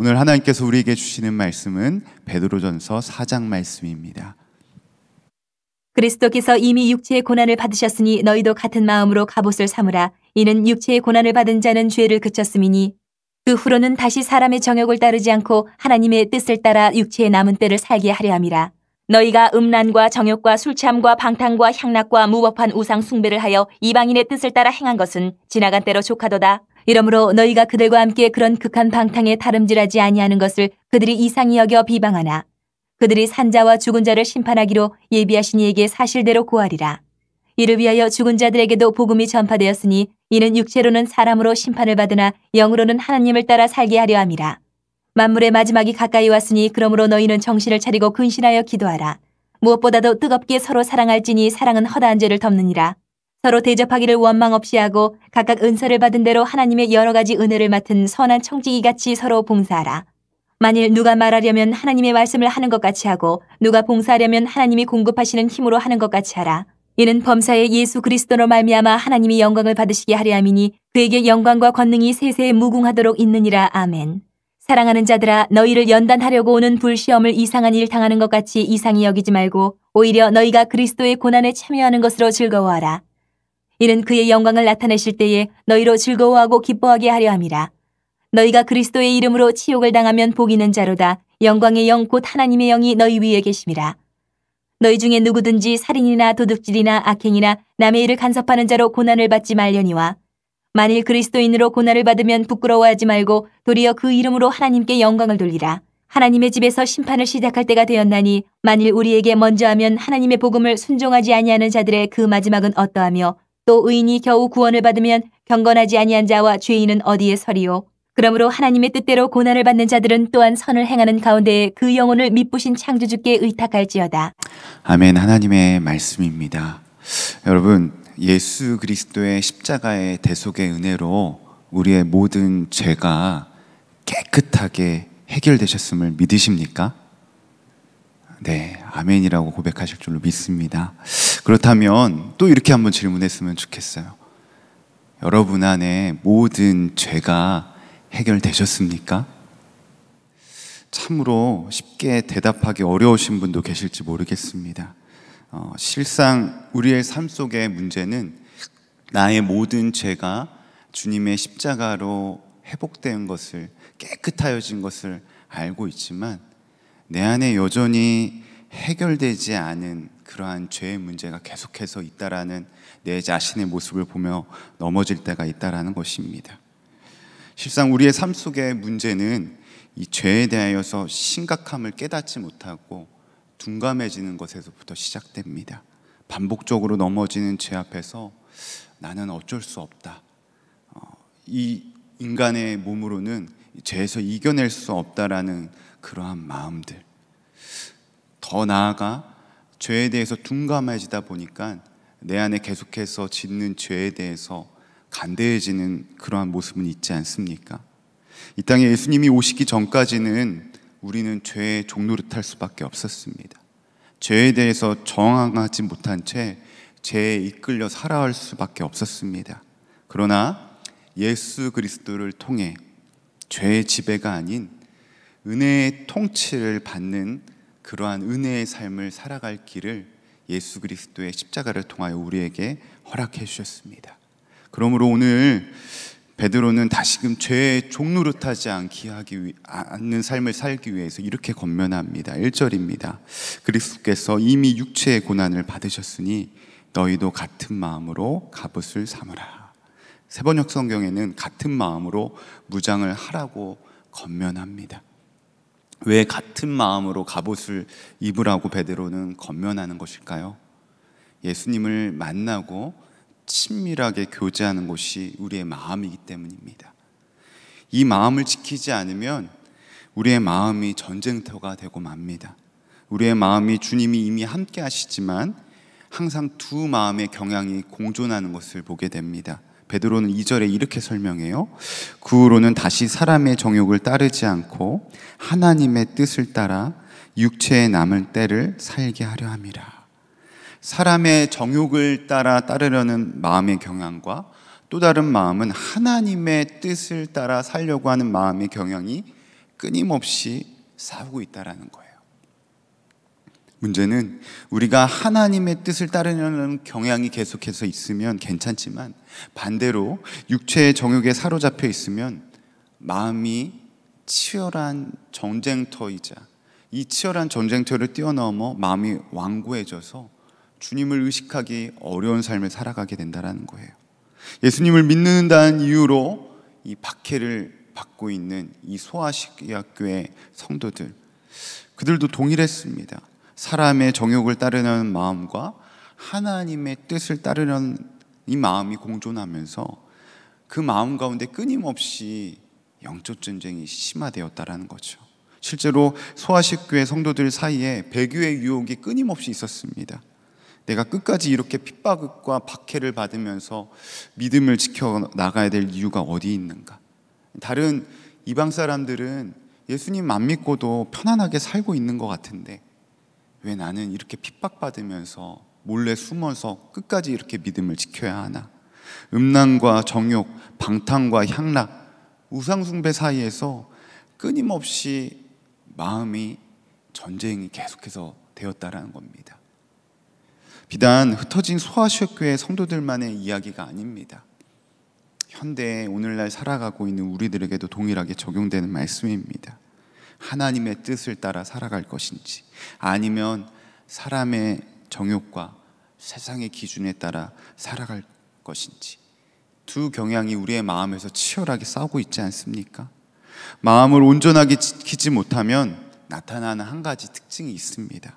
오늘 하나님께서 우리에게 주시는 말씀은 베드로전서 4장 말씀입니다. 그리스도께서 이미 육체의 고난을 받으셨으니 너희도 같은 마음으로 갑옷을 삼으라. 이는 육체의 고난을 받은 자는 죄를 그쳤음이니 그 후로는 다시 사람의 정욕을 따르지 않고 하나님의 뜻을 따라 육체의 남은 때를 살게 하려 함이라. 너희가 음란과 정욕과 술참과 방탕과 향락과 무법한 우상 숭배를 하여 이방인의 뜻을 따라 행한 것은 지나간 때로 족하도다. 이러므로 너희가 그들과 함께 그런 극한 방탕에 다름질하지 아니하는 것을 그들이 이상히 여겨 비방하나 그들이 산자와 죽은 자를 심판하기로 예비하신 이에게 사실대로 구하리라. 이를 위하여 죽은 자들에게도 복음이 전파되었으니 이는 육체로는 사람으로 심판을 받으나 영으로는 하나님을 따라 살게 하려 함이라. 만물의 마지막이 가까이 왔으니 그러므로 너희는 정신을 차리고 근신하여 기도하라. 무엇보다도 뜨겁게 서로 사랑할지니 사랑은 허다한 죄를 덮느니라. 서로 대접하기를 원망 없이 하고 각각 은사를 받은 대로 하나님의 여러 가지 은혜를 맡은 선한 청지기 같이 서로 봉사하라. 만일 누가 말하려면 하나님의 말씀을 하는 것 같이 하고 누가 봉사하려면 하나님이 공급하시는 힘으로 하는 것 같이 하라. 이는 범사의 예수 그리스도로 말미암아 하나님이 영광을 받으시게 하려 함이니 그에게 영광과 권능이 세세에 무궁하도록 있느니라 아멘. 사랑하는 자들아 너희를 연단하려고 오는 불시험을 이상한 일 당하는 것 같이 이상히 여기지 말고 오히려 너희가 그리스도의 고난에 참여하는 것으로 즐거워하라. 이는 그의 영광을 나타내실 때에 너희로 즐거워하고 기뻐하게 하려 함이라. 너희가 그리스도의 이름으로 치욕을 당하면 복이는 자로다. 영광의 영 곧 하나님의 영이 너희 위에 계심이라. 너희 중에 누구든지 살인이나 도둑질이나 악행이나 남의 일을 간섭하는 자로 고난을 받지 말려니와 만일 그리스도인으로 고난을 받으면 부끄러워하지 말고 도리어 그 이름으로 하나님께 영광을 돌리라. 하나님의 집에서 심판을 시작할 때가 되었나니 만일 우리에게 먼저 하면 하나님의 복음을 순종하지 아니하는 자들의 그 마지막은 어떠하며 또 의인이 겨우 구원을 받으면 경건하지 아니한 자와 죄인은 어디에 서리요? 그러므로 하나님의 뜻대로 고난을 받는 자들은 또한 선을 행하는 가운데 그 영혼을 믿부신 창조주께 의탁할지어다. 아멘. 하나님의 말씀입니다. 여러분, 예수 그리스도의 십자가의 대속의 은혜로 우리의 모든 죄가 깨끗하게 해결되셨음을 믿으십니까? 네, 아멘이라고 고백하실 줄로 믿습니다. 그렇다면 또 이렇게 한번 질문했으면 좋겠어요. 여러분 안에 모든 죄가 해결되셨습니까? 참으로 쉽게 대답하기 어려우신 분도 계실지 모르겠습니다. 어, 실상 우리의 삶 속의 문제는 나의 모든 죄가 주님의 십자가로 회복된 것을 깨끗하여진 것을 알고 있지만 내 안에 여전히 해결되지 않은 그러한 죄의 문제가 계속해서 있다라는 내 자신의 모습을 보며 넘어질 때가 있다라는 것입니다. 실상 우리의 삶 속의 문제는 이 죄에 대하여서 심각함을 깨닫지 못하고 둔감해지는 것에서부터 시작됩니다. 반복적으로 넘어지는 죄 앞에서 나는 어쩔 수 없다. 어, 이 인간의 몸으로는 죄에서 이겨낼 수 없다라는 그러한 마음들. 더 나아가 죄에 대해서 둔감해지다 보니까 내 안에 계속해서 짓는 죄에 대해서 간대해지는 그러한 모습은 있지 않습니까? 이 땅에 예수님이 오시기 전까지는 우리는 죄의 종노릇할 수밖에 없었습니다. 죄에 대해서 정항하지 못한 채 죄에 이끌려 살아갈 수밖에 없었습니다. 그러나 예수 그리스도를 통해 죄의 지배가 아닌 은혜의 통치를 받는 그러한 은혜의 삶을 살아갈 길을 예수 그리스도의 십자가를 통하여 우리에게 허락해 주셨습니다. 그러므로 오늘 베드로는 다시금 죄의 종노릇하지 않기 하기 않는 삶을 살기 위해서 이렇게 건면합니다. 1절입니다. 그리스도께서 이미 육체의 고난을 받으셨으니 너희도 같은 마음으로 갑옷을 삼으라. 세번역 성경에는 같은 마음으로 무장을 하라고 건면합니다. 왜 같은 마음으로 갑옷을 입으라고 베드로는 건면하는 것일까요? 예수님을 만나고 친밀하게 교제하는 곳이 우리의 마음이기 때문입니다. 이 마음을 지키지 않으면 우리의 마음이 전쟁터가 되고 맙니다. 우리의 마음이 주님이 이미 함께 하시지만 항상 두 마음의 경향이 공존하는 것을 보게 됩니다. 베드로는 2절에 이렇게 설명해요. 그 후로는 다시 사람의 정욕을 따르지 않고 하나님의 뜻을 따라 육체에 남을 때를 살게 하려 함이라. 사람의 정욕을 따라 따르려는 마음의 경향과 또 다른 마음은 하나님의 뜻을 따라 살려고 하는 마음의 경향이 끊임없이 싸우고 있다라는 거예요. 문제는 우리가 하나님의 뜻을 따르려는 경향이 계속해서 있으면 괜찮지만 반대로 육체의 정욕에 사로잡혀 있으면 마음이 치열한 전쟁터이자 이 치열한 전쟁터를 뛰어넘어 마음이 완고해져서 주님을 의식하기 어려운 삶을 살아가게 된다는 거예요. 예수님을 믿는다는 이유로 이 박해를 받고 있는 이 소아시아 교회 성도들 그들도 동일했습니다. 사람의 정욕을 따르는 마음과 하나님의 뜻을 따르는이 마음이 공존하면서 그 마음 가운데 끊임없이 영적 전쟁이 심화되었다라는 거죠. 실제로 소아식 교회 성도들 사이에 배교의 유혹이 끊임없이 있었습니다. 내가 끝까지 이렇게 핍박과 박해를 받으면서 믿음을 지켜 나가야 될 이유가 어디 있는가? 다른 이방 사람들은 예수님 안 믿고도 편안하게 살고 있는 것 같은데 왜 나는 이렇게 핍박받으면서 몰래 숨어서 끝까지 이렇게 믿음을 지켜야 하나? 음란과 정욕, 방탕과 향락, 우상숭배 사이에서 끊임없이 마음이 전쟁이 계속해서 되었다라는 겁니다. 비단 흩어진 소아시교회 성도들만의 이야기가 아닙니다. 현대 오늘날 살아가고 있는 우리들에게도 동일하게 적용되는 말씀입니다. 하나님의 뜻을 따라 살아갈 것인지 아니면 사람의 정욕과 세상의 기준에 따라 살아갈 것인지 두 경향이 우리의 마음에서 치열하게 싸우고 있지 않습니까? 마음을 온전하게 지키지 못하면 나타나는 한 가지 특징이 있습니다.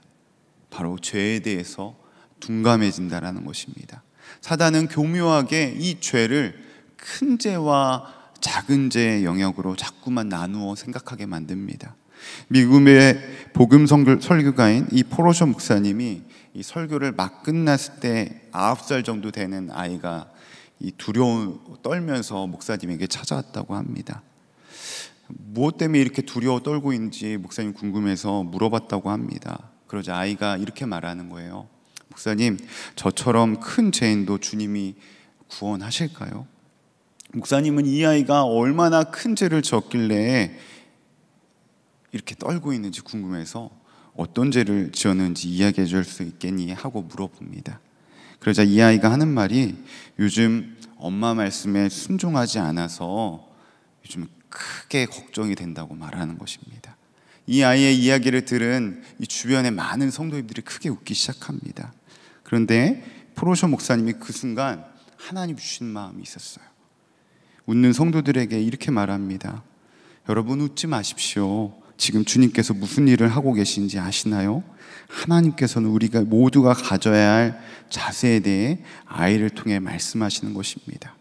바로 죄에 대해서 둔감해진다라는 것입니다. 사단은 교묘하게 이 죄를 큰 죄와 작은 죄의 영역으로 자꾸만 나누어 생각하게 만듭니다. 미국의 복음 설교가인 이 포로쇼 목사님이 이 설교를 막 끝났을 때 9살 정도 되는 아이가 이 두려움 떨면서 목사님에게 찾아왔다고 합니다. 무엇 때문에 이렇게 두려워 떨고 있는지 목사님 궁금해서 물어봤다고 합니다. 그러자 아이가 이렇게 말하는 거예요. 목사님, 저처럼 큰 죄인도 주님이 구원하실까요? 목사님은 이 아이가 얼마나 큰 죄를 졌길래 이렇게 떨고 있는지 궁금해서 어떤 죄를 지었는지 이야기해 줄 수 있겠니 하고 물어봅니다. 그러자 이 아이가 하는 말이 요즘 엄마 말씀에 순종하지 않아서 요즘 크게 걱정이 된다고 말하는 것입니다. 이 아이의 이야기를 들은 이 주변의 많은 성도님들이 크게 웃기 시작합니다. 그런데 포로쇼 목사님이 그 순간 하나님 주신 마음이 있었어요. 웃는 성도들에게 이렇게 말합니다. 여러분 웃지 마십시오. 지금 주님께서 무슨 일을 하고 계신지 아시나요? 하나님께서는 우리가 모두가 가져야 할 자세에 대해 아이를 통해 말씀하시는 것입니다.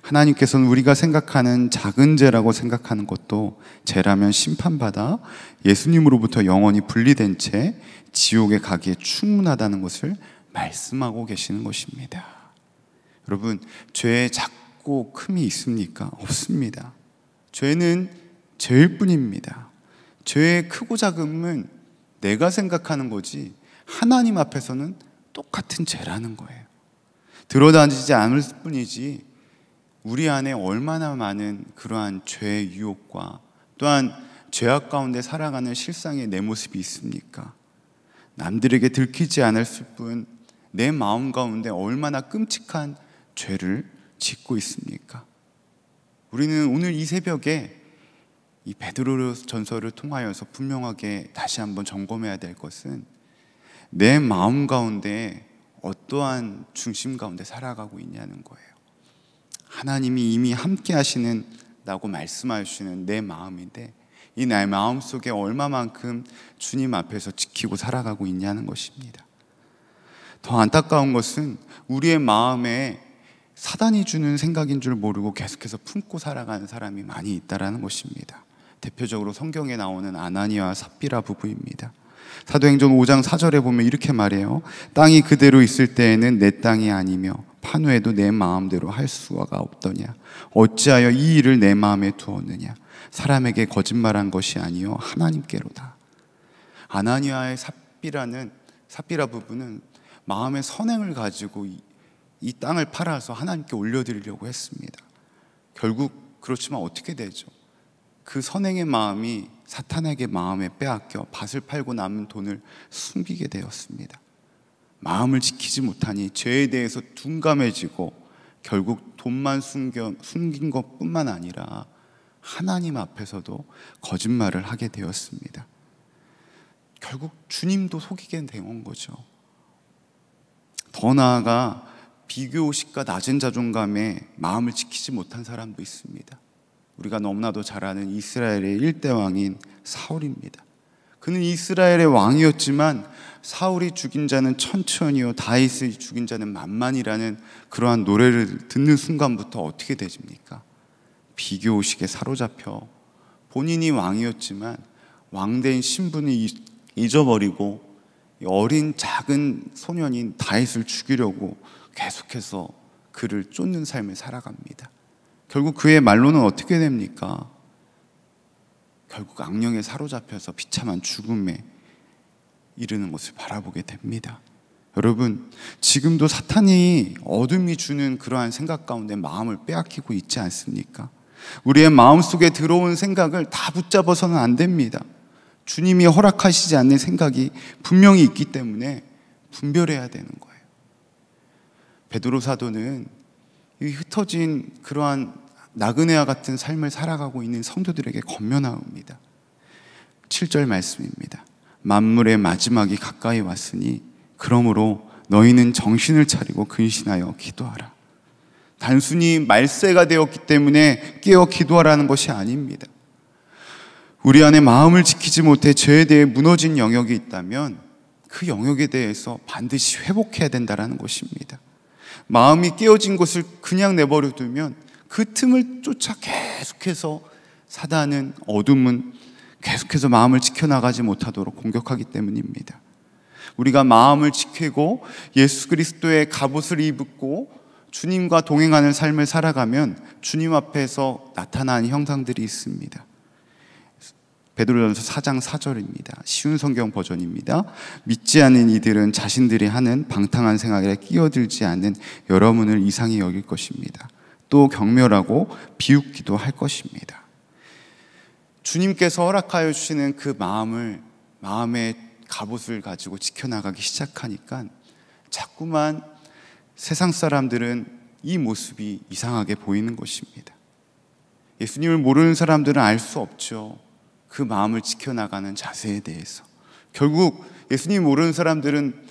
하나님께서는 우리가 생각하는 작은 죄라고 생각하는 것도 죄라면 심판받아 예수님으로부터 영원히 분리된 채 지옥에 가기에 충분하다는 것을 말씀하고 계시는 것입니다. 여러분, 죄의 작 작고 큼이 있습니까? 없습니다. 죄는 죄일 뿐입니다. 죄의 크고 작음은 내가 생각하는 거지 하나님 앞에서는 똑같은 죄라는 거예요. 들어다니지 않을 뿐이지 우리 안에 얼마나 많은 그러한 죄의 유혹과 또한 죄악 가운데 살아가는 실상의 내 모습이 있습니까? 남들에게 들키지 않을 뿐 내 마음 가운데 얼마나 끔찍한 죄를 짓고 있습니까? 우리는 오늘 이 새벽에 이 베드로 전서를 통하여서 분명하게 다시 한번 점검해야 될 것은 내 마음 가운데 어떠한 중심 가운데 살아가고 있냐는 거예요. 하나님이 이미 함께 하시는 라고 말씀하시는 내 마음인데 이 내 마음 속에 얼마만큼 주님 앞에서 지키고 살아가고 있냐는 것입니다. 더 안타까운 것은 우리의 마음에 사단이 주는 생각인 줄 모르고 계속해서 품고 살아가는 사람이 많이 있다라는 것입니다. 대표적으로 성경에 나오는 아나니와 삽비라 부부입니다. 사도행전 5장 4절에 보면 이렇게 말해요. 땅이 그대로 있을 때에는 내 땅이 아니며 판후에도 내 마음대로 할 수가 없더냐. 어찌하여 이 일을 내 마음에 두었느냐. 사람에게 거짓말한 것이 아니요 하나님께로다. 아나니아의 삽비라는 삽비라 부부는 마음의 선행을 가지고 이 땅을 팔아서 하나님께 올려드리려고 했습니다. 결국 그렇지만 어떻게 되죠? 그 선행의 마음이 사탄에게 마음에 빼앗겨 밭을 팔고 남은 돈을 숨기게 되었습니다. 마음을 지키지 못하니 죄에 대해서 둔감해지고 결국 돈만 숨겨, 숨긴 것 뿐만 아니라 하나님 앞에서도 거짓말을 하게 되었습니다. 결국 주님도 속이게 된 거죠. 더 나아가 비교의식과 낮은 자존감에 마음을 지키지 못한 사람도 있습니다. 우리가 너무나도 잘 아는 이스라엘의 일대 왕인 사울입니다. 그는 이스라엘의 왕이었지만 사울이 죽인 자는 천천히요 다윗이 죽인 자는 만만이라는 그러한 노래를 듣는 순간부터 어떻게 되십니까? 비교식에 사로잡혀 본인이 왕이었지만 왕된 신분을 잊어버리고 어린 작은 소년인 다윗을 죽이려고 계속해서 그를 쫓는 삶을 살아갑니다. 결국 그의 말로는 어떻게 됩니까? 결국 악령에 사로잡혀서 비참한 죽음에 이르는 것을 바라보게 됩니다. 여러분, 지금도 사탄이 어둠이 주는 그러한 생각 가운데 마음을 빼앗기고 있지 않습니까? 우리의 마음 속에 들어온 생각을 다 붙잡아서는 안 됩니다. 주님이 허락하시지 않는 생각이 분명히 있기 때문에 분별해야 되는 거예요. 베드로 사도는 흩어진 그러한 나그네와 같은 삶을 살아가고 있는 성도들에게 건면합니다. 7절 말씀입니다. 만물의 마지막이 가까이 왔으니 그러므로 너희는 정신을 차리고 근신하여 기도하라. 단순히 말세가 되었기 때문에 깨어 기도하라는 것이 아닙니다. 우리 안에 마음을 지키지 못해 죄에 대해 무너진 영역이 있다면 그 영역에 대해서 반드시 회복해야 된다라는 것입니다. 마음이 깨어진 곳을 그냥 내버려 두면 그 틈을 쫓아 계속해서 사단은 어둠은 계속해서 마음을 지켜나가지 못하도록 공격하기 때문입니다. 우리가 마음을 지키고 예수 그리스도의 갑옷을 입고 주님과 동행하는 삶을 살아가면 주님 앞에서 나타나는 형상들이 있습니다. 베드로전서 4장 4절입니다. 쉬운 성경 버전입니다. 믿지 않는 이들은 자신들이 하는 방탕한 생각에 끼어들지 않는 여러분을 이상히 여길 것입니다. 또 경멸하고 비웃기도 할 것입니다. 주님께서 허락하여 주시는 그 마음을 마음의 갑옷을 가지고 지켜나가기 시작하니까 자꾸만 세상 사람들은 이 모습이 이상하게 보이는 것입니다. 예수님을 모르는 사람들은 알 수 없죠. 그 마음을 지켜나가는 자세에 대해서 결국 예수님 모르는 사람들은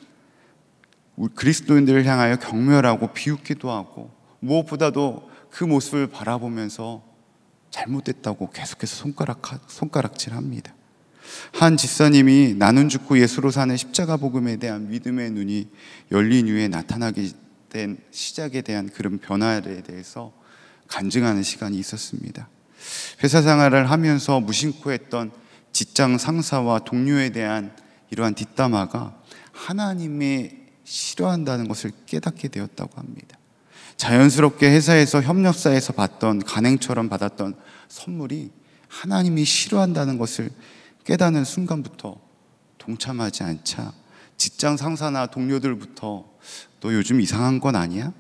그리스도인들을 향하여 경멸하고 비웃기도 하고 무엇보다도 그 모습을 바라보면서 잘못됐다고 계속해서 손가락, 손가락질 합니다. 한 집사님이 나는 죽고 예수로 사는 십자가 복음에 대한 믿음의 눈이 열린 후에 나타나게 된 시작에 대한 그런 변화에 대해서 간증하는 시간이 있었습니다. 회사 생활을 하면서 무심코 했던 직장 상사와 동료에 대한 이러한 뒷담화가 하나님이 싫어한다는 것을 깨닫게 되었다고 합니다. 자연스럽게 회사에서 협력사에서 받던 간행처럼 받았던 선물이 하나님이 싫어한다는 것을 깨닫는 순간부터 동참하지 않자 직장 상사나 동료들부터 너 요즘 이상한 건 아니야?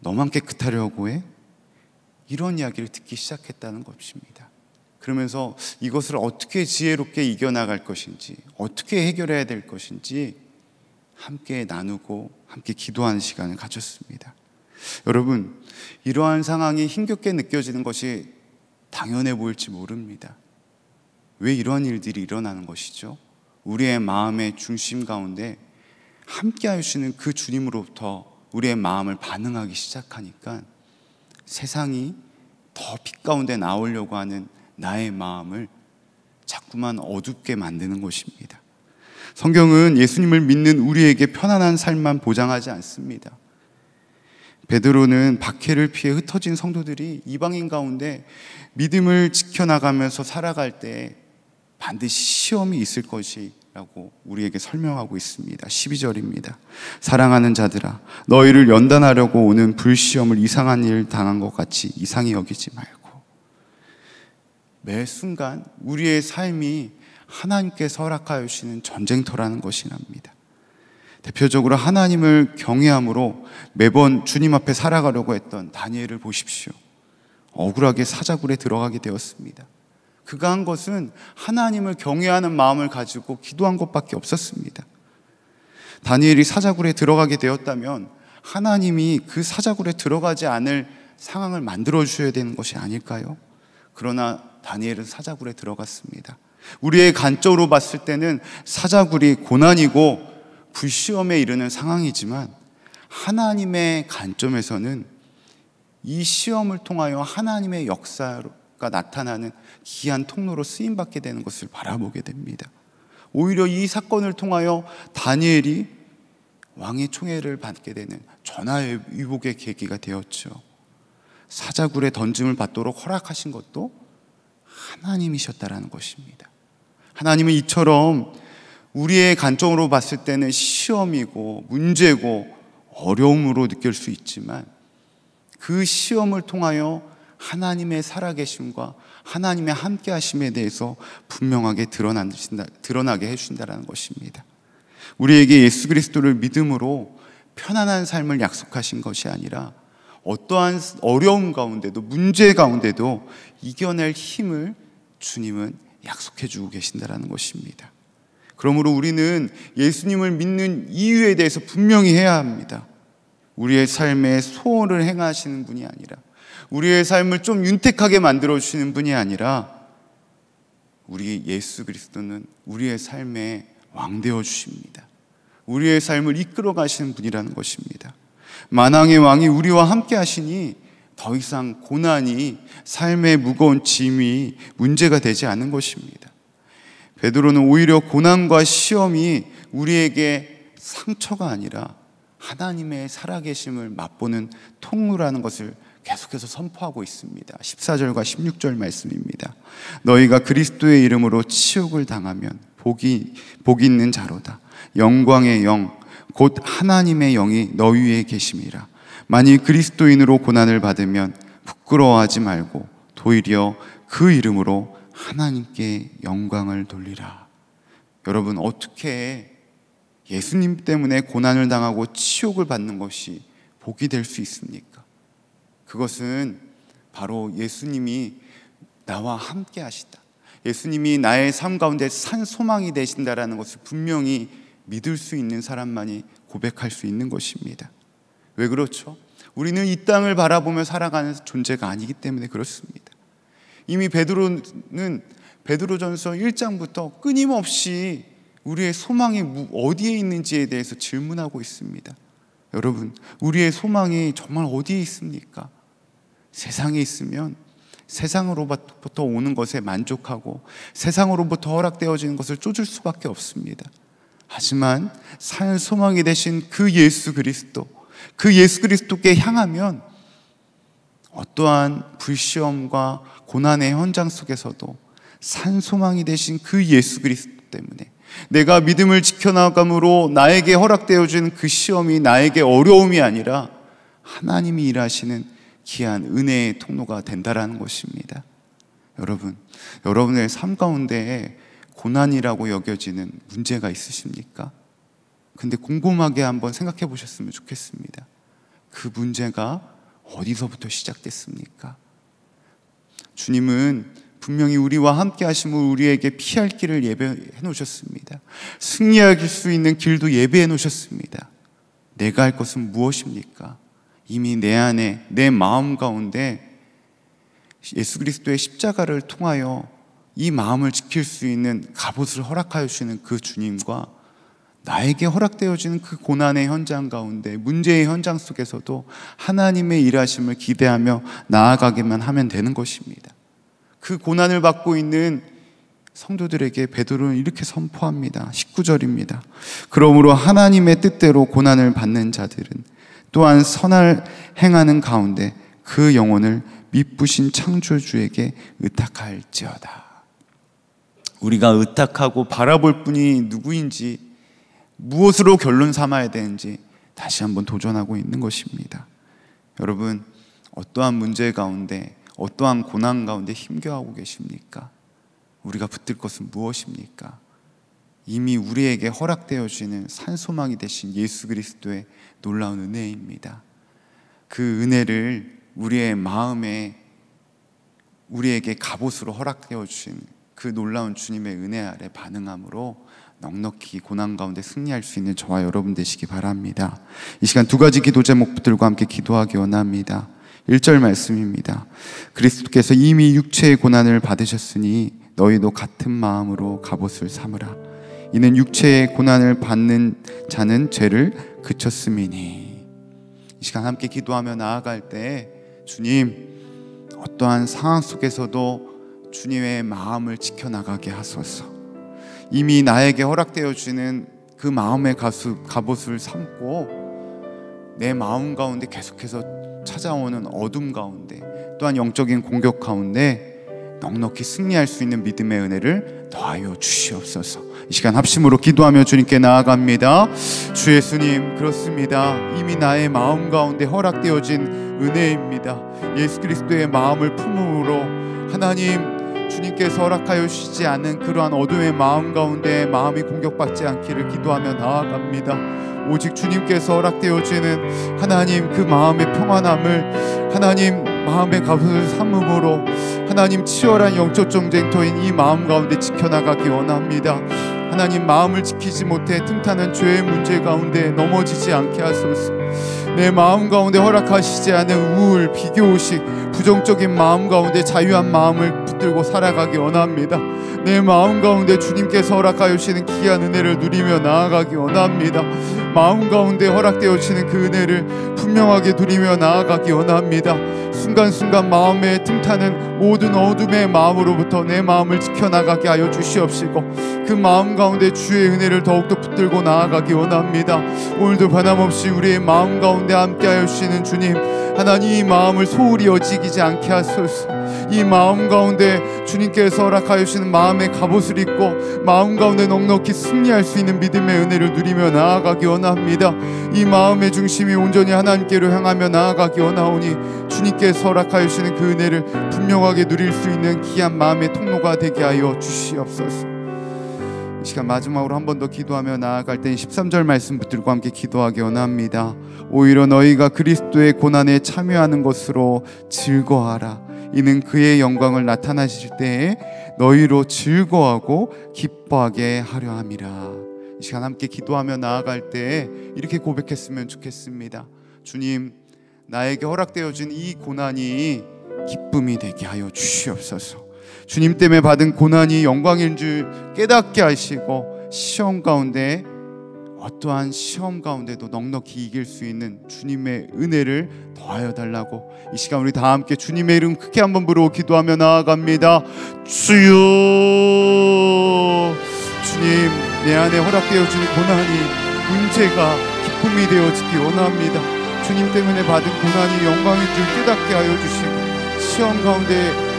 너만 깨끗하려고 해? 이런 이야기를 듣기 시작했다는 것입니다. 그러면서 이것을 어떻게 지혜롭게 이겨나갈 것인지, 어떻게 해결해야 될 것인지 함께 나누고 함께 기도하는 시간을 가졌습니다. 여러분, 이러한 상황이 힘겹게 느껴지는 것이 당연해 보일지 모릅니다. 왜 이러한 일들이 일어나는 것이죠? 우리의 마음의 중심 가운데 함께 하시는 그 주님으로부터 우리의 마음을 반응하기 시작하니까 세상이 더 빛 가운데 나오려고 하는 나의 마음을 자꾸만 어둡게 만드는 것입니다. 성경은 예수님을 믿는 우리에게 편안한 삶만 보장하지 않습니다. 베드로는 박해를 피해 흩어진 성도들이 이방인 가운데 믿음을 지켜나가면서 살아갈 때 반드시 시험이 있을 것이 라고 우리에게 설명하고 있습니다. 12절입니다. 사랑하는 자들아, 너희를 연단하려고 오는 불시험을 이상한 일 당한 것 같이 이상히 여기지 말고. 매 순간 우리의 삶이 하나님께 설악하여 주시는 전쟁터라는 것이 납니다. 대표적으로 하나님을 경외함으로 매번 주님 앞에 살아가려고 했던 다니엘을 보십시오. 억울하게 사자굴에 들어가게 되었습니다. 그가 한 것은 하나님을 경외하는 마음을 가지고 기도한 것밖에 없었습니다. 다니엘이 사자굴에 들어가게 되었다면 하나님이 그 사자굴에 들어가지 않을 상황을 만들어 주셔야 되는 것이 아닐까요? 그러나 다니엘은 사자굴에 들어갔습니다. 우리의 관점으로 봤을 때는 사자굴이 고난이고 불시험에 이르는 상황이지만 하나님의 관점에서는 이 시험을 통하여 하나님의 역사로 가 나타나는 귀한 통로로 쓰임 받게 되는 것을 바라보게 됩니다. 오히려 이 사건을 통하여 다니엘이 왕의 총애를 받게 되는 전하의 위복의 계기가 되었죠. 사자굴에 던짐을 받도록 허락하신 것도 하나님이셨다라는 것입니다. 하나님은 이처럼 우리의 관점으로 봤을 때는 시험이고 문제고 어려움으로 느낄 수 있지만 그 시험을 통하여 하나님의 살아계심과 하나님의 함께하심에 대해서 분명하게 드러나신다, 드러나게 해준다는 것입니다. 우리에게 예수 그리스도를 믿음으로 편안한 삶을 약속하신 것이 아니라 어떠한 어려움 가운데도 문제 가운데도 이겨낼 힘을 주님은 약속해 주고 계신다라는 것입니다. 그러므로 우리는 예수님을 믿는 이유에 대해서 분명히 해야 합니다. 우리의 삶에 소원을 행하시는 분이 아니라 우리의 삶을 좀 윤택하게 만들어 주시는 분이 아니라 우리 예수 그리스도는 우리의 삶에 왕 되어 주십니다. 우리의 삶을 이끌어 가시는 분이라는 것입니다. 만왕의 왕이 우리와 함께 하시니 더 이상 고난이 삶의 무거운 짐이 문제가 되지 않은 것입니다. 베드로는 오히려 고난과 시험이 우리에게 상처가 아니라 하나님의 살아계심을 맛보는 통로라는 것을 계속해서 선포하고 있습니다. 14절과 16절 말씀입니다. 너희가 그리스도의 이름으로 치욕을 당하면 복이, 복 있는 자로다. 영광의 영, 곧 하나님의 영이 너희에 계심이라. 만일 그리스도인으로 고난을 받으면 부끄러워하지 말고 도리어 그 이름으로 하나님께 영광을 돌리라. 여러분, 어떻게 예수님 때문에 고난을 당하고 치욕을 받는 것이 복이 될 수 있습니까? 그것은 바로 예수님이 나와 함께 하시다. 예수님이 나의 삶 가운데 산 소망이 되신다라는 것을 분명히 믿을 수 있는 사람만이 고백할 수 있는 것입니다. 왜 그렇죠? 우리는 이 땅을 바라보며 살아가는 존재가 아니기 때문에 그렇습니다. 이미 베드로는 베드로전서 1장부터 끊임없이 우리의 소망이 어디에 있는지에 대해서 질문하고 있습니다. 여러분, 우리의 소망이 정말 어디에 있습니까? 세상에 있으면 세상으로부터 오는 것에 만족하고 세상으로부터 허락되어지는 것을 쫓을 수밖에 없습니다. 하지만 살 소망이 되신 그 예수 그리스도, 그 예수 그리스도께 향하면 어떠한 불시험과 고난의 현장 속에서도 산 소망이 되신 그 예수 그리스도 때문에 내가 믿음을 지켜나감으로 나에게 허락되어진 그 시험이 나에게 어려움이 아니라 하나님이 일하시는 귀한 은혜의 통로가 된다라는 것입니다. 여러분, 여러분의 삶 가운데 고난이라고 여겨지는 문제가 있으십니까? 근데 곰곰하게 한번 생각해 보셨으면 좋겠습니다. 그 문제가 어디서부터 시작됐습니까? 주님은 분명히 우리와 함께 하심을 우리에게 피할 길을 예배해 놓으셨습니다. 승리할 수 있는 길도 예배해 놓으셨습니다. 내가 할 것은 무엇입니까? 이미 내 안에 내 마음 가운데 예수 그리스도의 십자가를 통하여 이 마음을 지킬 수 있는 갑옷을 허락하여 주시는 그 주님과 나에게 허락되어지는 그 고난의 현장 가운데 문제의 현장 속에서도 하나님의 일하심을 기대하며 나아가기만 하면 되는 것입니다. 그 고난을 받고 있는 성도들에게 베드로는 이렇게 선포합니다. 19절입니다. 그러므로 하나님의 뜻대로 고난을 받는 자들은 또한 선을 행하는 가운데 그 영혼을 미쁘신 창조주에게 의탁할지어다. 우리가 의탁하고 바라볼 분이 누구인지 무엇으로 결론 삼아야 되는지 다시 한번 도전하고 있는 것입니다. 여러분, 어떠한 문제 가운데, 어떠한 고난 가운데 힘겨워하고 계십니까? 우리가 붙들 것은 무엇입니까? 이미 우리에게 허락되어지는 산소망이 되신 예수 그리스도의 놀라운 은혜입니다. 그 은혜를 우리의 마음에 우리에게 갑옷으로 허락되어 주신 그 놀라운 주님의 은혜 아래 반응함으로 넉넉히 고난 가운데 승리할 수 있는 저와 여러분 되시기 바랍니다. 이 시간 두 가지 기도 제목들과 함께 기도하기 원합니다. 1절 말씀입니다. 그리스도께서 이미 육체의 고난을 받으셨으니 너희도 같은 마음으로 갑옷을 삼으라. 이는 육체의 고난을 받는 자는 죄를 그쳤음이니 이 시간 함께 기도하며 나아갈 때 주님 어떠한 상황 속에서도 주님의 마음을 지켜나가게 하소서 이미 나에게 허락되어 주는 그 마음의 가수, 갑옷을 삼고 내 마음 가운데 계속해서 찾아오는 어둠 가운데 또한 영적인 공격 가운데 넉넉히 승리할 수 있는 믿음의 은혜를 더하여 주시옵소서. 이 시간 합심으로 기도하며 주님께 나아갑니다. 주 예수님, 그렇습니다. 이미 나의 마음 가운데 허락되어진 은혜입니다. 예수 그리스도의 마음을 품음으로 하나님 주님께서 허락하여 주시지 않은 그러한 어둠의 마음 가운데 마음이 공격받지 않기를 기도하며 나아갑니다. 오직 주님께서 허락되어지는 하나님 그 마음의 평안함을 하나님 마음의 값을 삼음으로 하나님 치열한 영적 전쟁터인 이 마음 가운데 지켜나가기 원합니다. 하나님 마음을 지키지 못해 틈타는 죄의 문제 가운데 넘어지지 않게 하소서. 내 마음 가운데 허락하시지 않은 우울, 비교 의식, 부정적인 마음 가운데 자유한 마음을 붙들고 살아가기 원합니다. 내 마음 가운데 주님께서 허락하여 주시는 귀한 은혜를 누리며 나아가기 원합니다. 마음 가운데 허락되어주시는그 은혜를 분명하게 누리며 나아가기 원합니다. 순간순간 마음에 틈타는 모든 어둠의 마음으로부터 내 마음을 지켜나가게 하여 주시옵시고 그 마음 가운데 주의 은혜를 더욱더 붙들고 나아가기 원합니다. 오늘도 변함없이 우리의 마음 가운데 함께하여 주시는 주님 하나님 이 마음을 소홀히 여지기지 않게 하소서 이 마음 가운데 주님께서 허락하여 주시는 마음의 갑옷을 입고 마음 가운데 넉넉히 승리할 수 있는 믿음의 은혜를 누리며 나아가기 원합니다. 이 마음의 중심이 온전히 하나님께로 향하며 나아가기 원하오니 주님께서 허락하여 주시는 그 은혜를 분명하게 누릴 수 있는 귀한 마음의 통로가 되게 하여 주시옵소서. 이 시간 마지막으로 한 번 더 기도하며 나아갈 땐 13절 말씀 붙들고 함께 기도하기 원합니다. 오히려 너희가 그리스도의 고난에 참여하는 것으로 즐거워하라. 이는 그의 영광을 나타나실 때에 너희로 즐거워하고 기뻐하게 하려 함이라. 이 시간 함께 기도하며 나아갈 때에 이렇게 고백했으면 좋겠습니다. 주님, 나에게 허락되어 준이 고난이 기쁨이 되게 하여 주시옵소서. 주님 때문에 받은 고난이 영광인 줄 깨닫게 하시고 시험 가운데 어떠한 시험 가운데도 넉넉히 이길 수 있는 주님의 은혜를 더하여 달라고 이 시간 우리 다 함께 주님의 이름 크게 한번 부르고 기도하며 나아갑니다. 주여 주님 내 안에 허락되어 준 고난이 문제가 기쁨이 되어지기 원합니다. 주님 때문에 받은 고난이 영광인 줄 깨닫게 하여 주시고 시험 가운데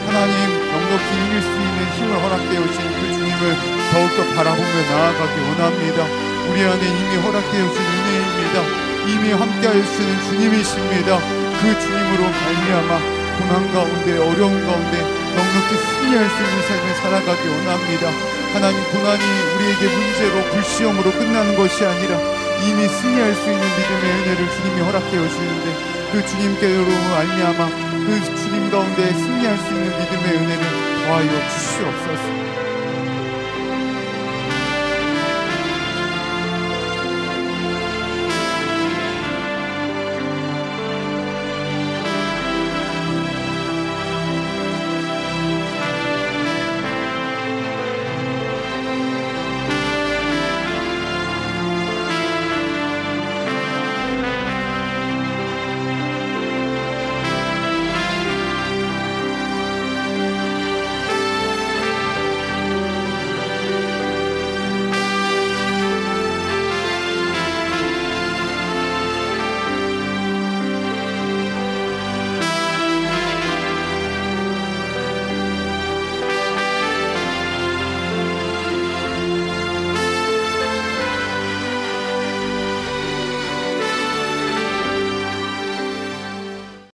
하나님 넉넉히 이길 수 있는 힘을 허락되어 주신 그 주님을 더욱더 바라보며 나아가기 원합니다. 우리 안에 이미 허락되어 주신 은혜입니다. 이미 함께할 수있는 주님이십니다. 그 주님으로 말미암마 고난 가운데 어려운 가운데 넉넉히 승리할 수 있는 삶을 살아가기 원합니다. 하나님 고난이 우리에게 문제로 불시험으로 끝나는 것이 아니라 이미 승리할 수 있는 믿음의 은혜를 주님이 허락되어 주는데 그 주님께로 말미암아 그 주님 가운데 승리할 수 있는 믿음의 은혜를 더하여 주시옵소서.